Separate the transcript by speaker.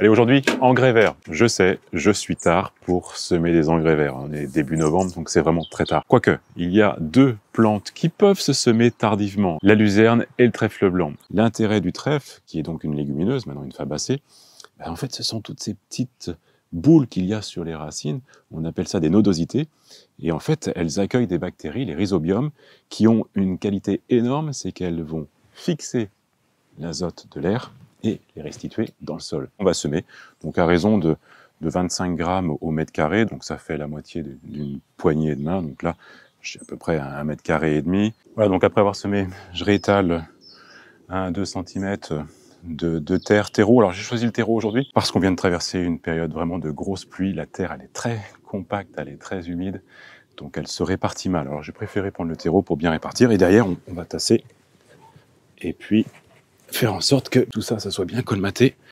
Speaker 1: Allez, aujourd'hui, engrais verts. Je sais, je suis tard pour semer des engrais verts. On est début novembre, donc c'est vraiment très tard. Quoique, il y a deux plantes qui peuvent se semer tardivement, la luzerne et le trèfle blanc. L'intérêt du trèfle, qui est donc une légumineuse, maintenant une fabacée, ben, en fait, ce sont toutes ces petites boules qu'il y a sur les racines, on appelle ça des nodosités, et en fait, elles accueillent des bactéries, les rhizobiums, qui ont une qualité énorme, c'est qu'elles vont fixer l'azote de l'air, et les restituer dans le sol. On va semer, donc à raison de, 25 grammes au mètre carré, donc ça fait la moitié d'une poignée de main. Donc là, j'ai à peu près un mètre carré et demi. Voilà, donc après avoir semé, je réétale 1-2 cm de, terre, terreau. Alors j'ai choisi le terreau aujourd'hui parce qu'on vient de traverser une période vraiment de grosses pluies. La terre, elle est très compacte, elle est très humide, donc elle se répartit mal. Alors j'ai préféré prendre le terreau pour bien répartir. Et derrière, on, on va tasser. Et puis, faire en sorte que tout ça, ça soit bien colmaté